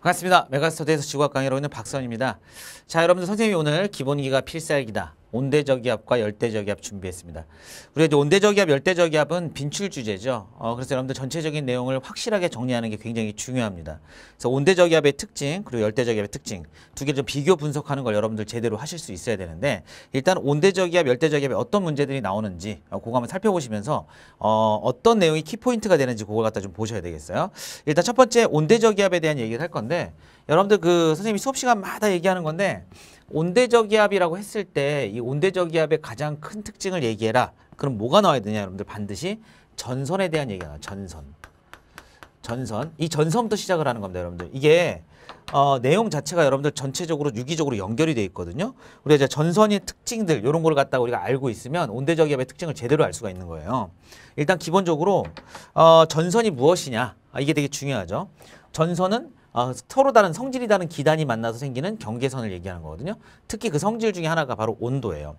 반갑습니다. 메가스터디에서 지구학 강의 여러분 박선입니다. 자, 여러분들 선생님이 오늘 기본기가 필살기다. 온대저기압과 열대저기압 준비했습니다. 그리고 온대저기압, 열대저기압은 빈출 주제죠. 어, 그래서 여러분들 전체적인 내용을 확실하게 정리하는 게 굉장히 중요합니다. 그래서 온대저기압의 특징 그리고 열대저기압의 특징 두 개를 좀 비교 분석하는 걸 여러분들 제대로 하실 수 있어야 되는데 일단 온대저기압, 열대저기압에 어떤 문제들이 나오는지 어, 그거 한번 살펴보시면서 어, 어떤 내용이 키포인트가 되는지 그걸 갖다 좀 보셔야 되겠어요. 일단 첫 번째 온대저기압에 대한 얘기를 할 건데 여러분들 그 선생님이 수업 시간마다 얘기하는 건데 온대저기압이라고 했을 때 이 온대저기압의 가장 큰 특징을 얘기해라. 그럼 뭐가 나와야 되냐 여러분들 반드시 전선에 대한 얘기가 나와요. 전선. 전선. 이 전선부터 시작을 하는 겁니다 여러분들. 이게 어, 내용 자체가 여러분들 전체적으로 유기적으로 연결이 돼 있거든요. 우리가 이제 전선의 특징들 이런 걸 갖다가 우리가 알고 있으면 온대저기압의 특징을 제대로 알 수가 있는 거예요. 일단 기본적으로 어, 전선이 무엇이냐 아, 이게 되게 중요하죠. 전선은 어, 서로 다른 성질이 다른 기단이 만나서 생기는 경계선을 얘기하는 거거든요. 특히 그 성질 중에 하나가 바로 온도예요.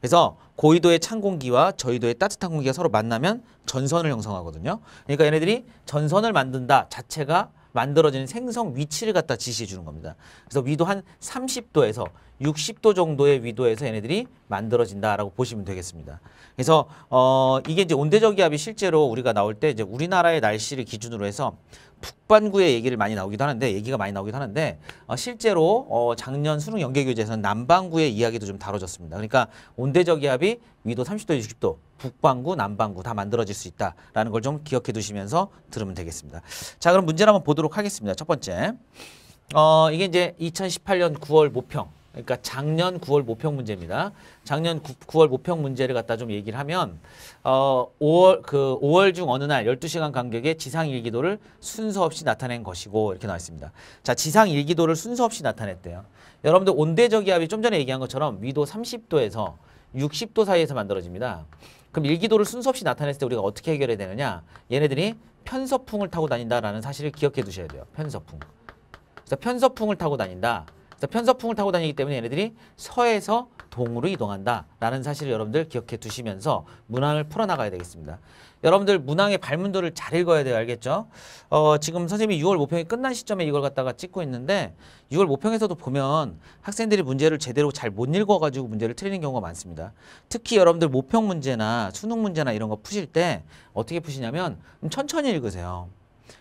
그래서 고위도의 찬 공기와 저위도의 따뜻한 공기가 서로 만나면 전선을 형성하거든요. 그러니까 얘네들이 전선을 만든다 자체가 만들어지는 생성 위치를 갖다 지시해 주는 겁니다. 그래서 위도 한 30도에서 60도 정도의 위도에서 얘네들이 만들어진다라고 보시면 되겠습니다. 그래서 어 이게 이제 온대저 기압이 실제로 우리가 나올 때 이제 우리나라의 날씨를 기준으로 해서 북반구의 얘기를 많이 나오기도 하는데 얘기가 많이 나오기도 하는데 어, 실제로 어, 작년 수능 연계교재에서는 남반구의 이야기도 좀 다뤄졌습니다. 그러니까 온대저기압이 위도 30도, 60도, 북반구, 남반구 다 만들어질 수 있다라는 걸 좀 기억해 두시면서 들으면 되겠습니다. 자 그럼 문제를 한번 보도록 하겠습니다. 첫 번째 어, 이게 이제 2018년 9월 모평 그러니까 작년 9월 모평 문제입니다. 작년 9, 월 모평 문제를 갖다 좀 얘기를 하면 어 5월 그 5월 중 어느 날 12시간 간격에 지상 일기도를 순서 없이 나타낸 것이고 이렇게 나와 있습니다. 자, 지상 일기도를 순서 없이 나타냈대요. 여러분들 온대저 기압이 좀 전에 얘기한 것처럼 위도 30도에서 60도 사이에서 만들어집니다. 그럼 일기도를 순서 없이 나타냈을 때 우리가 어떻게 해결해야 되느냐? 얘네들이 편서풍을 타고 다닌다라는 사실을 기억해 두셔야 돼요. 편서풍. 그래서 편서풍을 타고 다닌다. 그래서 편서풍을 타고 다니기 때문에 얘네들이 서에서 동으로 이동한다라는 사실을 여러분들 기억해 두시면서 문항을 풀어나가야 되겠습니다. 여러분들 문항의 발문도를 잘 읽어야 돼요. 알겠죠? 어, 지금 선생님이 6월 모평이 끝난 시점에 이걸 갖다가 찍고 있는데 6월 모평에서도 보면 학생들이 문제를 제대로 잘 못 읽어가지고 문제를 틀리는 경우가 많습니다. 특히 여러분들 모평 문제나 수능 문제나 이런 거 푸실 때 어떻게 푸시냐면 음, 천천히 읽으세요.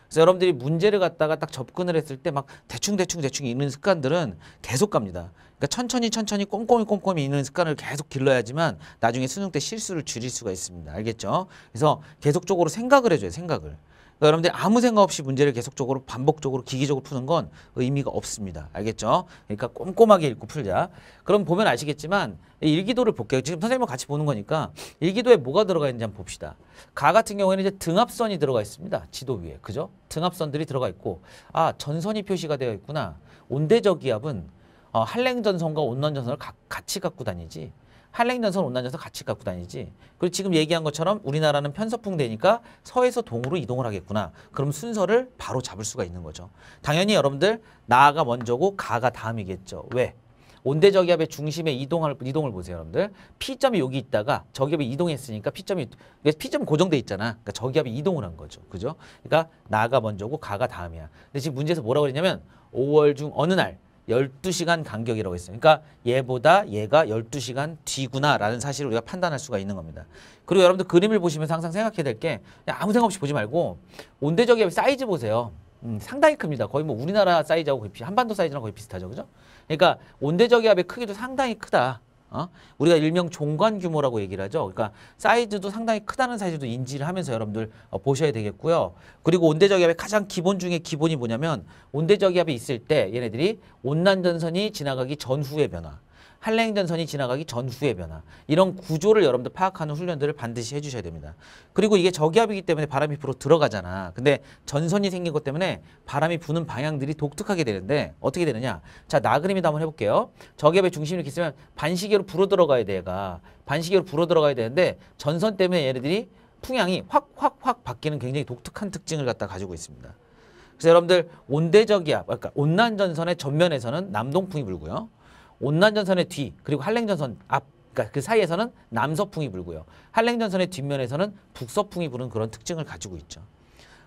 그래서 여러분들이 문제를 갖다가 딱 접근을 했을 때 막 대충대충 대충 읽는 습관들은 계속 갑니다. 그러니까 천천히 천천히 꼼꼼히 꼼꼼히 읽는 습관을 계속 길러야지만 나중에 수능 때 실수를 줄일 수가 있습니다. 알겠죠? 그래서 계속적으로 생각을 해줘요. 생각을. 그러니까 여러분들 아무 생각 없이 문제를 계속적으로 반복적으로 기기적으로 푸는 건 의미가 없습니다. 알겠죠? 그러니까 꼼꼼하게 읽고 풀자. 그럼 보면 아시겠지만 일기도를 볼게요. 지금 선생님과 같이 보는 거니까 일기도에 뭐가 들어가 있는지 한번 봅시다. 가 같은 경우에는 이제 등합선이 들어가 있습니다. 지도 위에. 그죠? 등합선들이 들어가 있고 아, 전선이 표시가 되어 있구나. 온대저 기압은 어, 한랭전선과 온난전선을 같이 갖고 다니지. 한랭전선, 온난전선 같이 갖고 다니지. 그리고 지금 얘기한 것처럼 우리나라는 편서풍 되니까 서에서 동으로 이동을 하겠구나. 그럼 순서를 바로 잡을 수가 있는 거죠. 당연히 여러분들 나가 먼저고 가가 다음이겠죠. 왜? 온대 저기압의 중심에 이동할, 이동을 보세요 여러분들 P점이 여기 있다가 저기압이 이동했으니까 P점이 P점 고정돼 있잖아 그러니까 저기압이 이동을 한 거죠 그죠 그러니까 나가 먼저고 가가 다음이야 근데 지금 문제에서 뭐라고 그랬냐면 5월 중 어느 날 12시간 간격이라고 했어요. 그러니까 얘보다 얘가 12시간 뒤구나라는 사실을 우리가 판단할 수가 있는 겁니다. 그리고 여러분들 그림을 보시면서 항상 생각해야 될 게 아무 생각 없이 보지 말고 온대적의 사이즈 보세요. 음, 상당히 큽니다. 거의 뭐 우리나라 사이즈하고 거의 비, 한반도 사이즈랑 거의 비슷하죠. 그죠? 그러니까 온대저기압의 크기도 상당히 크다. 어? 우리가 일명 종관 규모라고 얘기를 하죠. 그러니까 사이즈도 상당히 크다는 사이즈도 인지를 하면서 여러분들 어, 보셔야 되겠고요. 그리고 온대저기압의 가장 기본 중에 기본이 뭐냐면 온대저기압이 있을 때 얘네들이 온난전선이 지나가기 전후의 변화 한랭전선이 지나가기 전후의 변화 이런 구조를 여러분들 파악하는 훈련들을 반드시 해주셔야 됩니다. 그리고 이게 저기압이기 때문에 바람이 불어 들어가잖아. 근데 전선이 생긴 것 때문에 바람이 부는 방향들이 독특하게 되는데 어떻게 되느냐. 자 나그림이도 한번 해볼게요. 저기압의 중심이 이렇게 있으면 반시계로 불어 들어가야 돼 얘가. 반시계로 불어 들어가야 되는데 전선 때문에 얘네들이 풍향이 확확확 바뀌는 굉장히 독특한 특징을 갖다 가지고 있습니다. 그래서 여러분들 온대저기압 그러니까 온난전선의 전면에서는 남동풍이 불고요. 온난전선의 뒤 그리고 한랭전선 앞 그러니까 그 사이에서는 남서풍이 불고요. 한랭전선의 뒷면에서는 북서풍이 부는 그런 특징을 가지고 있죠.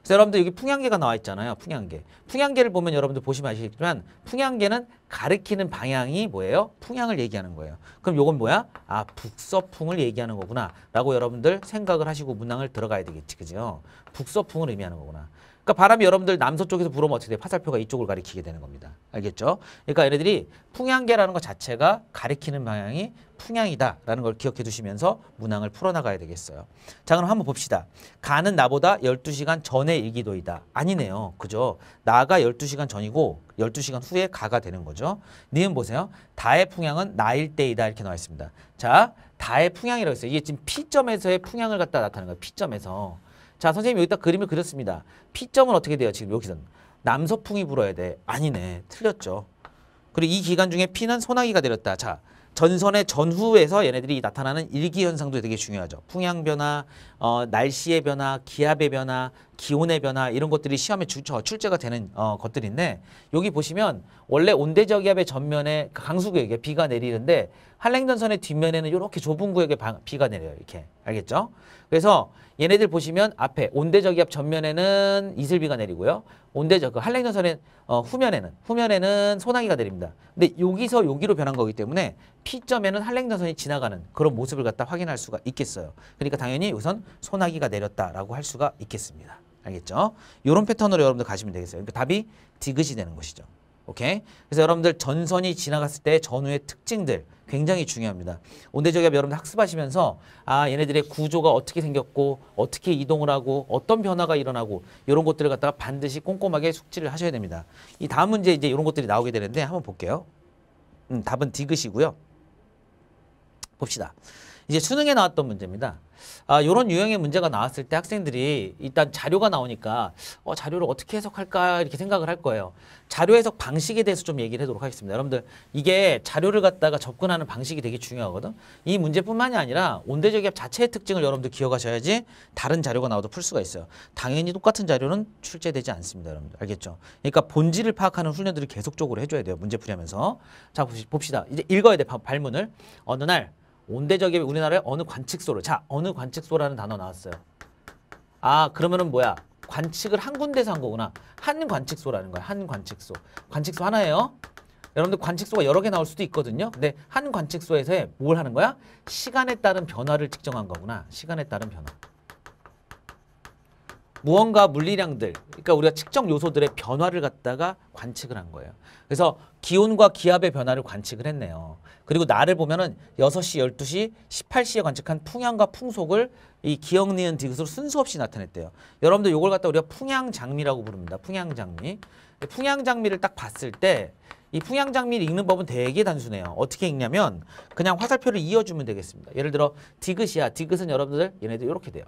그래서 여러분들 여기 풍향계가 나와 있잖아요. 풍향계. 풍향계를 보면 여러분들 보시면 아시겠지만 풍향계는 가리키는 방향이 뭐예요? 풍향을 얘기하는 거예요. 그럼 요건 뭐야? 아 북서풍을 얘기하는 거구나 라고 여러분들 생각을 하시고 문항을 들어가야 되겠지. 그죠? 북서풍을 의미하는 거구나. 그러니까 바람이 여러분들 남서쪽에서 불어면 어떻게 돼요? 화살표가 이쪽을 가리키게 되는 겁니다. 알겠죠? 그러니까 얘네들이 풍향계라는 것 자체가 가리키는 방향이 풍향이다라는 걸 기억해 두시면서 문항을 풀어나가야 되겠어요. 자 그럼 한번 봅시다. 가는 나보다 12시간 전에 일기도이다. 아니네요. 그죠? 나가 12시간 전이고 12시간 후에 가가 되는 거죠. 니은 보세요. 다의 풍향은 나일 때이다 이렇게 나와 있습니다. 자 다의 풍향이라고 했어요. 이게 지금 P점에서의 풍향을 갖다 나타내는 거예요. P점에서. 자, 선생님 여기다 그림을 그렸습니다. P점은 어떻게 돼요? 지금 여기선 남서풍이 불어야 돼. 아니네. 틀렸죠. 그리고 이 기간 중에 P는 소나기가 내렸다. 자, 전선의 전후에서 얘네들이 나타나는 일기현상도 되게 중요하죠. 풍향변화, 어, 날씨의 변화, 기압의 변화, 기온의 변화 이런 것들이 시험에 주, 저, 출제가 되는 어, 것들인데 여기 보시면 원래 온대저기압의 전면에 강수구에 비가 내리는데 한랭전선의 뒷면에는 이렇게 좁은 구역에 비가 내려요. 이렇게. 알겠죠? 그래서 얘네들 보시면 앞에 온대저기압 전면에는 이슬비가 내리고요. 온대저 그 한랭전선의 어, 후면에는 후면에는 소나기가 내립니다. 근데 여기서 여기로 변한 거기 때문에 P점에는 한랭전선이 지나가는 그런 모습을 갖다 확인할 수가 있겠어요. 그러니까 당연히 우선 소나기가 내렸다라고 할 수가 있겠습니다. 알겠죠? 이런 패턴으로 여러분들 가시면 되겠어요. 그러니까 답이 디귿이 되는 것이죠. 오케이? 그래서 여러분들 전선이 지나갔을 때 전후의 특징들 굉장히 중요합니다. 온대지역에 여러분들 학습하시면서 아 얘네들의 구조가 어떻게 생겼고 어떻게 이동을 하고 어떤 변화가 일어나고 이런 것들을 갖다가 반드시 꼼꼼하게 숙지를 하셔야 됩니다. 이 다음 문제 이제 이런 것들이 나오게 되는데 한번 볼게요. 음, 답은 디귿이고요. 봅시다. 이제 수능에 나왔던 문제입니다. 아, 요런 유형의 문제가 나왔을 때 학생들이 일단 자료가 나오니까 어, 자료를 어떻게 해석할까 이렇게 생각을 할 거예요. 자료 해석 방식에 대해서 좀 얘기를 해도록 하겠습니다. 여러분들 이게 자료를 갖다가 접근하는 방식이 되게 중요하거든. 이 문제뿐만이 아니라 온대적이합 자체의 특징을 여러분들 기억하셔야지 다른 자료가 나와도 풀 수가 있어요. 당연히 똑같은 자료는 출제되지 않습니다. 여러분들 알겠죠? 그러니까 본질을 파악하는 훈련들을 계속적으로 해줘야 돼요. 문제 풀이하면서. 자 봅시다. 이제 읽어야 돼 발문을. 어느 날 온대적이 우리나라의 어느 관측소를 자 어느 관측소라는 단어 나왔어요. 아 그러면은 뭐야 관측을 한 군데서 한 거구나 한 관측소라는 거야 한 관측소 관측소 하나예요. 여러분들 관측소가 여러 개 나올 수도 있거든요. 근데 한 관측소에서 뭘 하는 거야? 시간에 따른 변화를 측정한 거구나. 시간에 따른 변화. 무언가 물리량들, 그러니까 우리가 측정 요소들의 변화를 갖다가 관측을 한 거예요. 그래서 기온과 기압의 변화를 관측을 했네요. 그리고 날을 보면은 6시, 12시, 18시에 관측한 풍향과 풍속을 이 기억 니은 디귿으로 순서 없이 나타냈대요. 여러분들 이걸 갖다 우리가 풍향 장미라고 부릅니다. 풍향 장미. 풍향 장미를 딱 봤을 때 이 풍향 장미를 읽는 법은 되게 단순해요. 어떻게 읽냐면 그냥 화살표를 이어주면 되겠습니다. 예를 들어 디귿이야. 디귿은 여러분들 얘네들 이렇게 돼요.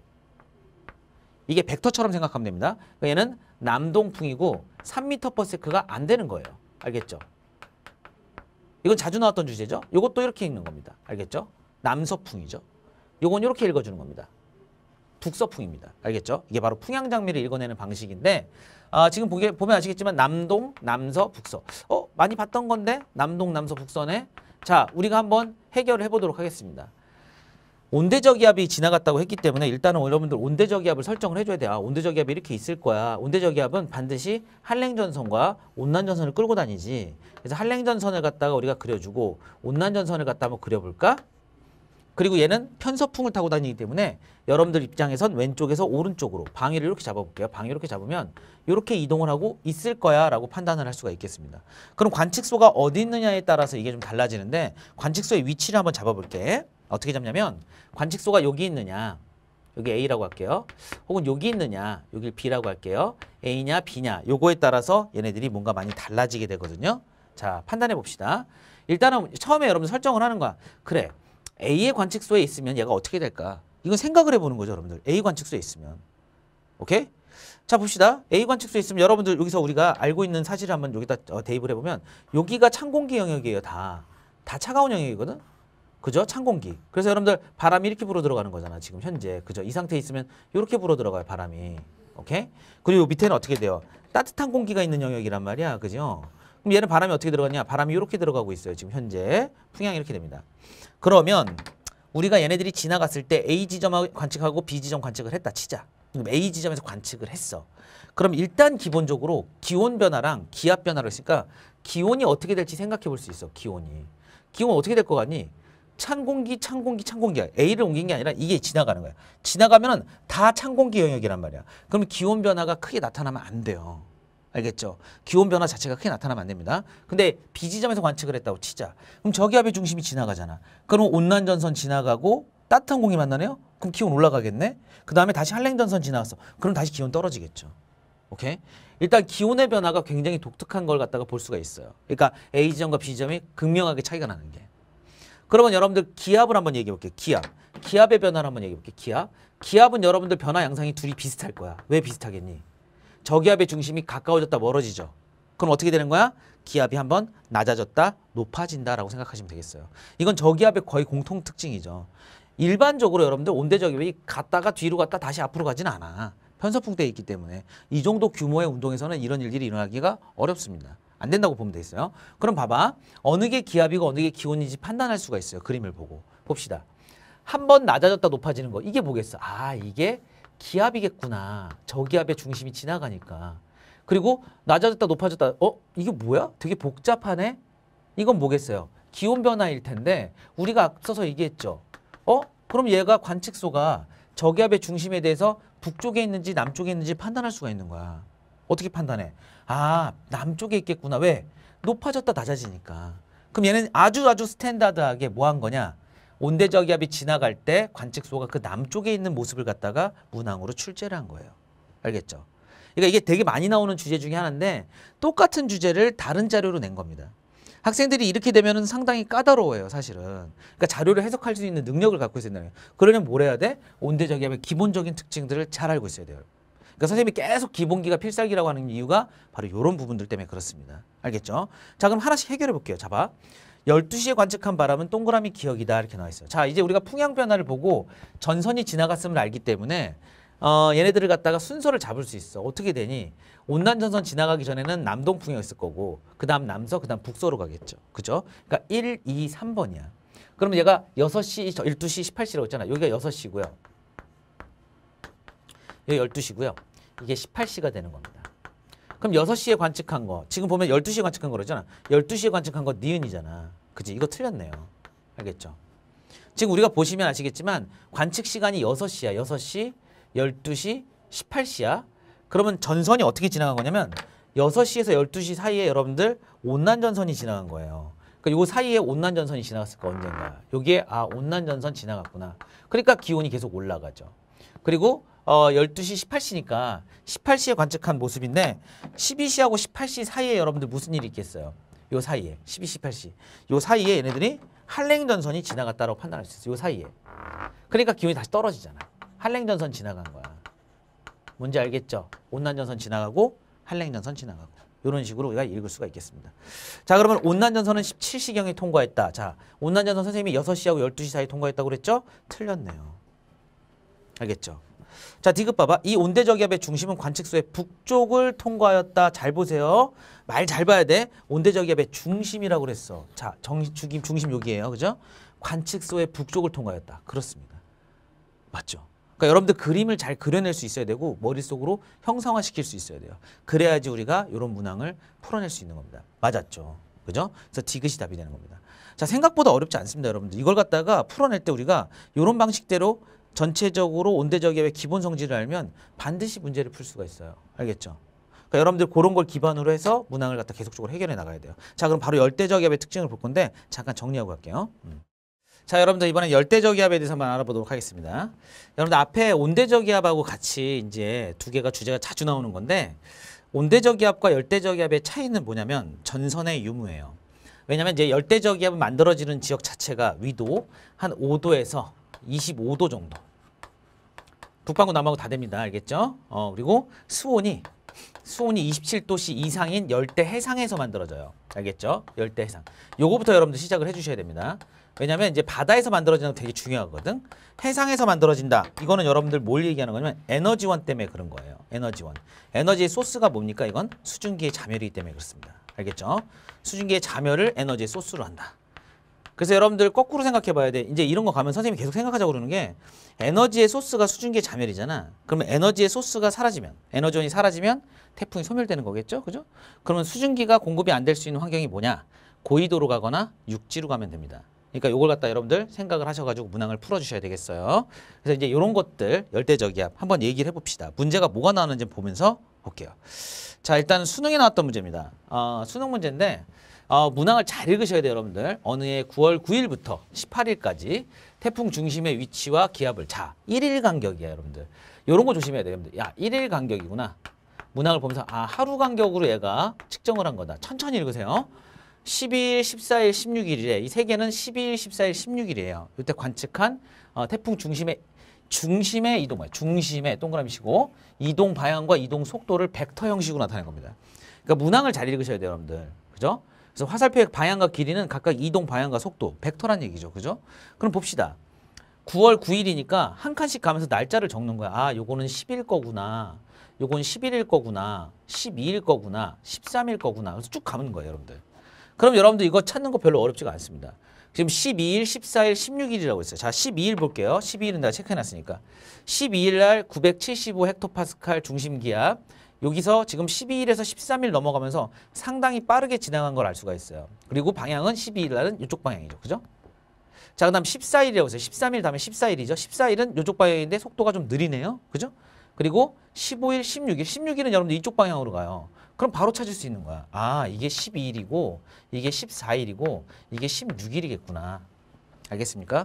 이게 벡터처럼 생각하면 됩니다. 그러니까 얘는 남동풍이고 3m/s가 안 되는 거예요. 알겠죠? 이건 자주 나왔던 주제죠. 이것도 이렇게 읽는 겁니다. 알겠죠? 남서풍이죠. 이건 이렇게 읽어주는 겁니다. 북서풍입니다. 알겠죠? 이게 바로 풍향장미를 읽어내는 방식인데 아, 지금 보게, 보면 아시겠지만 남동, 남서, 북서 어? 많이 봤던 건데? 남동, 남서, 북서네? 자, 우리가 한번 해결을 해보도록 하겠습니다. 온대저 기압이 지나갔다고 했기 때문에 일단은 여러분들 온대저 기압을 설정을 해줘야 돼요. 아, 온대저 기압이 이렇게 있을 거야. 온대저 기압은 반드시 한랭전선과 온난전선을 끌고 다니지. 그래서 한랭전선을 갖다가 우리가 그려주고 온난전선을 갖다 한번 그려볼까? 그리고 얘는 편서풍을 타고 다니기 때문에 여러분들 입장에선 왼쪽에서 오른쪽으로 방위를 이렇게 잡아볼게요. 방위 이렇게 잡으면 이렇게 이동을 하고 있을 거야 라고 판단을 할 수가 있겠습니다. 그럼 관측소가 어디 있느냐에 따라서 이게 좀 달라지는데 관측소의 위치를 한번 잡아볼게. 어떻게 잡냐면 관측소가 여기 있느냐 여기 A라고 할게요. 혹은 여기 있느냐 여기 B라고 할게요. A냐 B냐 요거에 따라서 얘네들이 뭔가 많이 달라지게 되거든요. 자 판단해 봅시다. 일단은 처음에 여러분 설정을 하는 거야. 그래 A의 관측소에 있으면 얘가 어떻게 될까? 이건 생각을 해보는 거죠 여러분들. A 관측소에 있으면 오케이? 자 봅시다. A 관측소에 있으면 여러분들 여기서 우리가 알고 있는 사실을 한번 여기다 어, 대입을 해보면 여기가 찬 공기 영역이에요 다. 다 차가운 영역이거든. 그죠? 찬 공기. 그래서 여러분들 바람이 이렇게 불어 들어가는 거잖아. 지금 현재. 그죠? 이 상태에 있으면 이렇게 불어 들어가요. 바람이. 오케이? 그리고 밑에는 어떻게 돼요? 따뜻한 공기가 있는 영역이란 말이야. 그죠? 그럼 얘는 바람이 어떻게 들어가냐? 바람이 이렇게 들어가고 있어요. 지금 현재. 풍향이 이렇게 됩니다. 그러면 우리가 얘네들이 지나갔을 때 A 지점 관측하고 B 지점 관측을 했다 치자. 그럼 A 지점에서 관측을 했어. 그럼 일단 기본적으로 기온 변화랑 기압 변화를 했으니까 기온이 어떻게 될지 생각해 볼 수 있어. 기온이. 기온 어떻게 될 것 같니? 찬 공기, 찬 공기, 찬 공기야. A를 옮긴 게 아니라 이게 지나가는 거야. 지나가면 다찬 공기 영역이란 말이야. 그럼 기온 변화가 크게 나타나면 안 돼요. 알겠죠? 기온 변화 자체가 크게 나타나면 안 됩니다. 근데 b 지점에서 관측을 했다고 치자. 그럼 저기압의 중심이 지나가잖아. 그럼 온난전선 지나가고 따뜻한 공기 만나네요? 그럼 기온 올라가겠네? 그 다음에 다시 한랭전선 지나갔어. 그럼 다시 기온 떨어지겠죠. 오케이? 일단 기온의 변화가 굉장히 독특한 걸 갖다가 볼 수가 있어요. 그러니까 A지점과 B지점이 극명하게 차이가 나는 게. 그러면 여러분들 기압을 한번 얘기해 볼게요. 기압. 기압의 변화를 한번 얘기해 볼게요. 기압. 기압은 여러분들 변화 양상이 둘이 비슷할 거야. 왜 비슷하겠니? 저기압의 중심이 가까워졌다 멀어지죠. 그럼 어떻게 되는 거야? 기압이 한번 낮아졌다 높아진다라고 생각하시면 되겠어요. 이건 저기압의 거의 공통 특징이죠. 일반적으로 여러분들 온대저기압이 갔다가 뒤로 갔다 다시 앞으로 가진 않아. 편서풍대에 있기 때문에 이 정도 규모의 운동에서는 이런 일들이 일어나기가 어렵습니다. 안 된다고 보면 되겠어요 그럼 봐봐. 어느 게 기압이고 어느 게 기온인지 판단할 수가 있어요. 그림을 보고. 봅시다. 한 번 낮아졌다 높아지는 거. 이게 뭐겠어 아, 이게 기압이겠구나. 저기압의 중심이 지나가니까. 그리고 낮아졌다 높아졌다. 어? 이게 뭐야? 되게 복잡하네. 이건 뭐겠어요? 기온 변화일 텐데 우리가 앞서서 얘기했죠. 어? 그럼 얘가 관측소가 저기압의 중심에 대해서 북쪽에 있는지 남쪽에 있는지 판단할 수가 있는 거야. 어떻게 판단해? 아 남쪽에 있겠구나 왜 높아졌다 낮아지니까 그럼 얘는 아주 아주 스탠다드하게 뭐 한 거냐 온대저기압이 지나갈 때 관측소가 그 남쪽에 있는 모습을 갖다가 문항으로 출제를 한 거예요 알겠죠 그러니까 이게 되게 많이 나오는 주제 중에 하나인데 똑같은 주제를 다른 자료로 낸 겁니다 학생들이 이렇게 되면 상당히 까다로워요 사실은 그러니까 자료를 해석할 수 있는 능력을 갖고 있어야 돼요 그러려면 뭘 해야 돼? 온대저기압의 기본적인 특징들을 잘 알고 있어야 돼요 그러니까 선생님이 계속 기본기가 필살기라고 하는 이유가 바로 이런 부분들 때문에 그렇습니다. 알겠죠? 자 그럼 하나씩 해결해 볼게요. 잡아. 12시에 관측한 바람은 동그라미 기억이다 이렇게 나와 있어요. 자 이제 우리가 풍향 변화를 보고 전선이 지나갔음을 알기 때문에 어, 얘네들을 갖다가 순서를 잡을 수 있어. 어떻게 되니? 온난전선 지나가기 전에는 남동풍이었을 거고 그 다음 남서 그 다음 북서로 가겠죠. 그죠? 그러니까 1, 2, 3번이야. 그럼 얘가 6시, 12시, 18시라고 했잖아. 여기가 6시고요. 여기 12시고요. 이게 18시가 되는 겁니다. 그럼 6시에 관측한 거 지금 보면 12시에 관측한 거잖아. 그러 12시에 관측한 거 니은이잖아. 그치 이거 틀렸네요. 알겠죠? 지금 우리가 보시면 아시겠지만 관측 시간이 6시야. 6시, 12시, 18시야. 그러면 전선이 어떻게 지나간 거냐면 6시에서 12시 사이에 여러분들 온난전선이 지나간 거예요. 그러니까 요 사이에 온난전선이 지나갔을 거 언젠가. 요게 아 온난전선 지나갔구나. 그러니까 기온이 계속 올라가죠. 그리고 어, 12시 18시니까 18시에 관측한 모습인데 12시하고 18시 사이에 여러분들 무슨 일이 있겠어요? 요 사이에 12시, 18시 요 사이에 얘네들이 한랭전선이 지나갔다고 판단할 수 있어요. 요 사이에 그러니까 기온이 다시 떨어지잖아. 한랭전선 지나간 거야. 뭔지 알겠죠? 온난전선 지나가고 한랭전선 지나가고 이런 식으로 우리가 읽을 수가 있겠습니다. 자 그러면 온난전선은 17시경에 통과했다. 자 온난전선 선생님이 6시하고 12시 사이에 통과했다고 그랬죠? 틀렸네요. 알겠죠? 자, 디귿 봐봐. 이 온대저기압의 중심은 관측소의 북쪽을 통과하였다. 잘 보세요. 말 잘 봐야 돼. 온대저기압의 중심이라고 그랬어. 자, 정, 중심, 중심 여기예요. 그죠? 관측소의 북쪽을 통과하였다. 그렇습니다. 맞죠? 그러니까 여러분들 그림을 잘 그려낼 수 있어야 되고 머릿속으로 형상화시킬 수 있어야 돼요. 그래야지 우리가 이런 문항을 풀어낼 수 있는 겁니다. 맞았죠? 그죠? 그래서 디귿이 답이 되는 겁니다. 자 생각보다 어렵지 않습니다 여러분들 이걸 갖다가 풀어낼 때 우리가 이런 방식대로 전체적으로 온대저기압의 기본 성질을 알면 반드시 문제를 풀 수가 있어요. 알겠죠? 그러니까 여러분들 그런 걸 기반으로 해서 문항을 갖다 계속적으로 해결해 나가야 돼요. 자 그럼 바로 열대저기압의 특징을 볼 건데 잠깐 정리하고 갈게요. 음. 자 여러분들 이번엔 열대저기압에 대해서 한번 알아보도록 하겠습니다. 여러분들 앞에 온대저기압하고 같이 이제 두 개가 주제가 자주 나오는 건데 온대저기압과열대저기압의 차이는 뭐냐면 전선의 유무예요. 왜냐하면 이제 열대저기압이 만들어지는 지역 자체가 위도 한 5도에서 25도 정도. 북반구 남하고 다 됩니다. 알겠죠? 어, 그리고 수온이 수온이 27도씨 이상인 열대 해상에서 만들어져요. 알겠죠? 열대 해상. 요거부터 여러분들 시작을 해주셔야 됩니다. 왜냐면 이제 바다에서 만들어지는 거 되게 중요하거든. 해상에서 만들어진다. 이거는 여러분들 뭘 얘기하는 거냐면 에너지원 때문에 그런 거예요. 에너지원. 에너지의 소스가 뭡니까? 이건 수증기의 자멸이기 때문에 그렇습니다. 알겠죠? 수증기의 자멸을 에너지의 소스로 한다. 그래서 여러분들 거꾸로 생각해 봐야 돼. 이제 이런 거 가면 선생님이 계속 생각하자고 그러는 게 에너지의 소스가 수증기의 자멸이잖아. 그러면 에너지의 소스가 사라지면 에너지원이 사라지면 태풍이 소멸되는 거겠죠. 그죠? 그러면 수증기가 공급이 안 될 수 있는 환경이 뭐냐? 고이도로 가거나 육지로 가면 됩니다. 그러니까 이걸 갖다 여러분들 생각을 하셔가지고 문항을 풀어주셔야 되겠어요. 그래서 이제 이런 것들 열대저기압 한번 얘기를 해봅시다. 문제가 뭐가 나오는지 보면서 볼게요. 자 일단 수능에 나왔던 문제입니다. 어, 수능 문제인데 어, 문항을 잘 읽으셔야 돼요, 여러분들. 어느 해 9월 9일부터 18일까지 태풍 중심의 위치와 기압을 자, 1일 간격이에요, 여러분들. 요런 거 조심해야 돼요, 여러분들. 야, 1일 간격이구나. 문항을 보면서 아, 하루 간격으로 얘가 측정을 한 거다. 천천히 읽으세요. 12일, 14일, 16일에 이 세 개는 12일, 14일, 16일이에요. 이때 관측한 어, 태풍 중심의 중심의 이동, 중심의 동그라미시고 이동 방향과 이동 속도를 벡터 형식으로 나타낸 겁니다. 그러니까 문항을 잘 읽으셔야 돼요, 여러분들. 그죠? 그래서 화살표의 방향과 길이는 각각 이동 방향과 속도, 벡터란 얘기죠. 그죠? 그럼 봅시다. 9월 9일이니까 한 칸씩 가면서 날짜를 적는 거야. 아, 요거는 10일 거구나. 요건 11일 거구나. 12일 거구나. 13일 거구나. 그래서 쭉 가는 거예요, 여러분들. 그럼 여러분들 이거 찾는 거 별로 어렵지가 않습니다. 지금 12일, 14일, 16일이라고 했어요. 자, 12일 볼게요. 12일은 다 체크해놨으니까. 12일 날 975헥토파스칼 중심기압, 여기서 지금 12일에서 13일 넘어가면서 상당히 빠르게 진행한 걸 알 수가 있어요. 그리고 방향은 12일 날은 이쪽 방향이죠. 그죠? 자, 그 다음 14일이라고 했어요. 13일 다음에 14일이죠. 14일은 이쪽 방향인데 속도가 좀 느리네요. 그죠? 그리고 15일, 16일. 16일은 여러분들 이쪽 방향으로 가요. 그럼 바로 찾을 수 있는 거야. 아, 이게 12일이고, 이게 14일이고, 이게 16일이겠구나. 알겠습니까?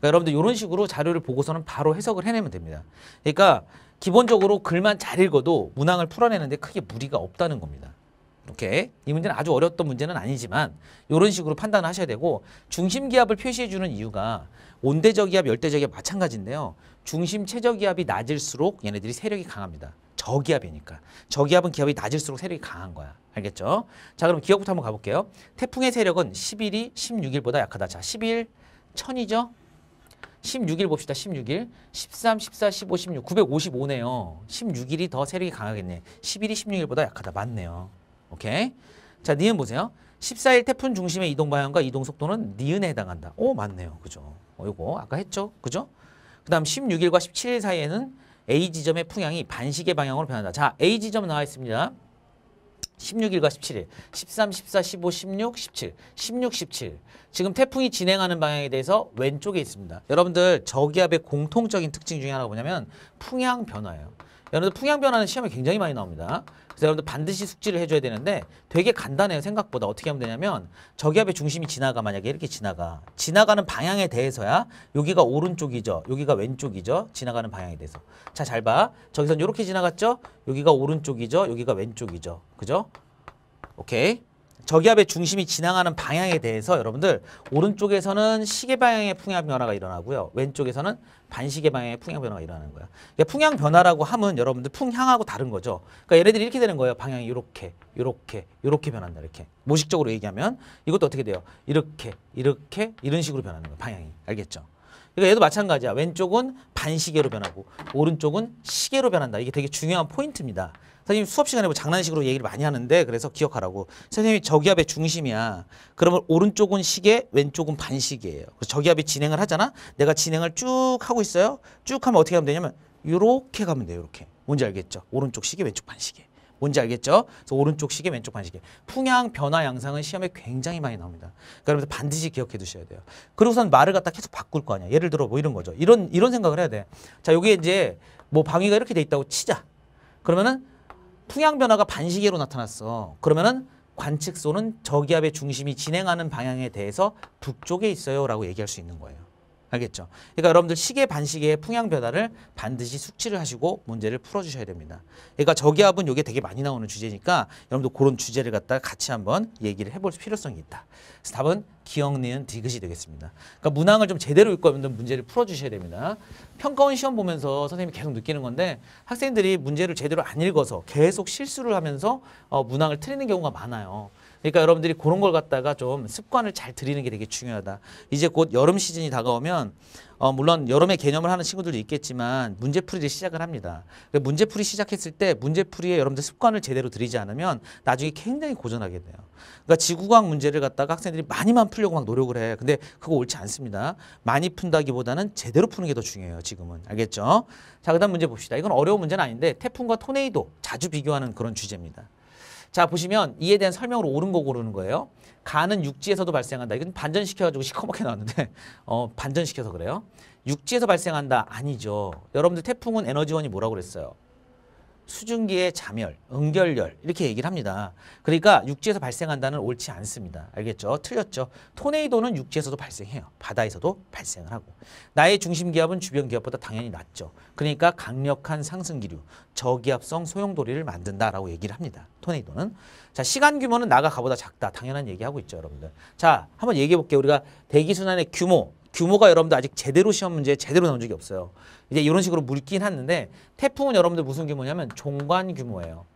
그러니까 여러분들 이런 식으로 자료를 보고서는 바로 해석을 해내면 됩니다. 그러니까 기본적으로 글만 잘 읽어도 문항을 풀어내는데 크게 무리가 없다는 겁니다. 이렇게 이 문제는 아주 어렵던 문제는 아니지만 이런 식으로 판단을 하셔야 되고 중심기압을 표시해주는 이유가 온대저기압, 열대저기압 마찬가지인데요. 중심 최저기압이 낮을수록 얘네들이 세력이 강합니다. 저기압이니까. 저기압은 기압이 낮을수록 세력이 강한 거야. 알겠죠? 자 그럼 기억부터 한번 가볼게요. 태풍의 세력은 11이 16일보다 약하다. 자 11, 1 0 0이죠 16일 봅시다. 16일. 13, 14, 15, 16. 955네요. 16일이 더 세력이 강하겠네. 11이 16일보다 약하다. 맞네요. 오케이. 자, 니은 보세요. 14일 태풍 중심의 이동 방향과 이동 속도는 니은에 해당한다. 오, 맞네요. 그죠? 어, 이거 아까 했죠? 그죠? 그다음 16일과 17일 사이에는 A 지점의 풍향이 반시계 방향으로 변한다. 자, A 지점 나와 있습니다. 16일과 17일, 13, 14, 15, 16, 17, 16, 17. 지금 태풍이 진행하는 방향에 대해서 왼쪽에 있습니다. 여러분들 저기압의 공통적인 특징 중에 하나가 뭐냐면 풍향 변화예요. 여러분들 풍향 변화는 시험에 굉장히 많이 나옵니다. 그래서 여러분들 반드시 숙지를 해줘야 되는데 되게 간단해요. 생각보다 어떻게 하면 되냐면 저기압의 중심이 지나가 만약에 이렇게 지나가 지나가는 방향에 대해서야 여기가 오른쪽이죠. 여기가 왼쪽이죠. 지나가는 방향에 대해서 자 잘 봐. 저기선 이렇게 지나갔죠. 여기가 오른쪽이죠. 여기가 왼쪽이죠. 그죠? 오케이. 저기압의 중심이 지나가는 방향에 대해서 여러분들 오른쪽에서는 시계 방향의 풍향 변화가 일어나고요. 왼쪽에서는 반시계 방향의 풍향 변화가 일어나는 거야. 그러니까 풍향 변화라고 하면 여러분들 풍향하고 다른 거죠. 그러니까 얘네들이 이렇게 되는 거예요. 방향이 이렇게, 이렇게, 이렇게 변한다. 이렇게. 모식적으로 얘기하면 이것도 어떻게 돼요? 이렇게, 이렇게, 이런 식으로 변하는 거예요. 방향이. 알겠죠? 그러니까 얘도 마찬가지야. 왼쪽은 반시계로 변하고 오른쪽은 시계로 변한다. 이게 되게 중요한 포인트입니다. 선생님 수업 시간에 뭐 장난식으로 얘기를 많이 하는데 그래서 기억하라고. 선생님이 저기압의 중심이야. 그러면 오른쪽은 시계, 왼쪽은 반시계예요. 그래서 저기압이 진행을 하잖아. 내가 진행을 쭉 하고 있어요. 쭉 하면 어떻게 하면 되냐면 이렇게 가면 돼요. 이렇게. 뭔지 알겠죠? 오른쪽 시계, 왼쪽 반시계. 뭔지 알겠죠? 그래서 오른쪽 시계, 왼쪽 반시계. 풍향 변화 양상은 시험에 굉장히 많이 나옵니다. 그러면서 그러니까 반드시 기억해 두셔야 돼요. 그리고선 말을 갖다 계속 바꿀 거 아니야. 예를 들어 뭐 이런 거죠. 이런 이런 생각을 해야 돼. 자, 여기 이제 뭐 방위가 이렇게 돼 있다고 치자. 그러면은 풍향 변화가 반시계로 나타났어. 그러면은 관측소는 저기압의 중심이 진행하는 방향에 대해서 북쪽에 있어요라고 얘기할 수 있는 거예요. 알겠죠? 그러니까 여러분들 시계 반시계의 풍향 변화를 반드시 숙지를 하시고 문제를 풀어주셔야 됩니다. 그러니까 저기압은 이게 되게 많이 나오는 주제니까 여러분도 그런 주제를 갖다 같이 한번 얘기를 해볼 필요성이 있다. 그래서 답은 기억, 니은, 디귿이 되겠습니다. 그러니까 문항을 좀 제대로 읽고 하면 문제를 풀어주셔야 됩니다. 평가원 시험 보면서 선생님이 계속 느끼는 건데 학생들이 문제를 제대로 안 읽어서 계속 실수를 하면서 어, 문항을 틀리는 경우가 많아요. 그러니까 여러분들이 그런 걸 갖다가 좀 습관을 잘 들이는 게 되게 중요하다. 이제 곧 여름 시즌이 다가오면 어, 물론 여름의 개념을 하는 친구들도 있겠지만 문제풀이를 시작을 합니다. 그러니까 문제풀이 시작했을 때 문제풀이에 여러분들 습관을 제대로 들이지 않으면 나중에 굉장히 고전하게 돼요. 그러니까 지구과학 문제를 갖다가 학생들이 많이만 풀려고 막 노력을 해. 근데 그거 옳지 않습니다. 많이 푼다기보다는 제대로 푸는 게 더 중요해요. 지금은. 알겠죠? 자, 그 다음 문제 봅시다. 이건 어려운 문제는 아닌데 태풍과 토네이도 자주 비교하는 그런 주제입니다. 자 보시면 이에 대한 설명으로 옳은 거 고르는 거예요. 가는 육지에서도 발생한다. 이건 반전시켜가지고 시커멓게 나왔는데 어, 반전시켜서 그래요. 육지에서 발생한다. 아니죠. 여러분들 태풍은 에너지원이 뭐라고 그랬어요? 수증기의 자멸, 응결열 이렇게 얘기를 합니다. 그러니까 육지에서 발생한다는 옳지 않습니다. 알겠죠? 틀렸죠? 토네이도는 육지에서도 발생해요. 바다에서도 발생을 하고 나의 중심 기압은 주변 기압보다 당연히 낮죠. 그러니까 강력한 상승 기류, 저기압성 소용돌이를 만든다라고 얘기를 합니다. 토네이도는 자 시간 규모는 나가 가보다 작다. 당연한 얘기하고 있죠, 여러분들. 자 한번 얘기해 볼게요. 우리가 대기 순환의 규모 규모가 여러분들 아직 제대로 시험 문제 제대로 나온 적이 없어요. 이제 이런 식으로 묽긴 하는데 태풍은 여러분들 무슨 규모냐면 종간 규모예요.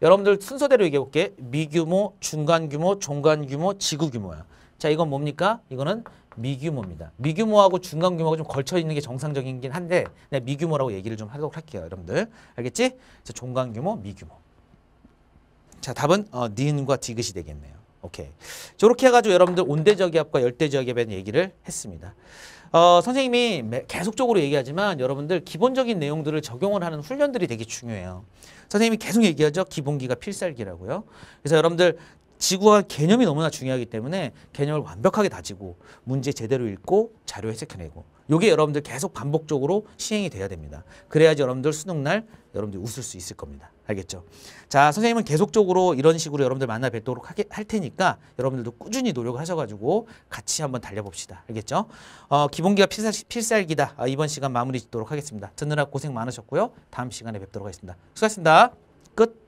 여러분들 순서대로 얘기해 볼게. 미규모, 중간 규모, 종간 규모, 지구 규모야. 자, 이건 뭡니까? 이거는 미규모입니다. 미규모하고 중간 규모가 좀 걸쳐 있는 게 정상적이긴 한데 그냥 네, 미규모라고 얘기를 좀 하도록 할게요, 여러분들. 알겠지? 자, 종간 규모, 미규모. 자, 답은 어, 니은과 디귿이 되겠네요. 오케이. 저렇게 해가지고 여러분들 온대저기압과 열대저기압에 대한 얘기를 했습니다. 어, 선생님이 계속적으로 얘기하지만 여러분들 기본적인 내용들을 적용을 하는 훈련들이 되게 중요해요. 선생님이 계속 얘기하죠. 기본기가 필살기라고요. 그래서 여러분들 지구와 개념이 너무나 중요하기 때문에 개념을 완벽하게 다지고 문제 제대로 읽고 자료 해석해내고 요게 여러분들 계속 반복적으로 시행이 돼야 됩니다. 그래야지 여러분들 수능날 여러분들 웃을 수 있을 겁니다. 알겠죠? 자, 선생님은 계속적으로 이런 식으로 여러분들 만나 뵙도록 하게, 할 테니까 여러분들도 꾸준히 노력을 하셔가지고 같이 한번 달려봅시다. 알겠죠? 어, 기본기가 필살, 필살기다. 아, 이번 시간 마무리 짓도록 하겠습니다. 듣느라 고생 많으셨고요. 다음 시간에 뵙도록 하겠습니다. 수고하셨습니다. 끝.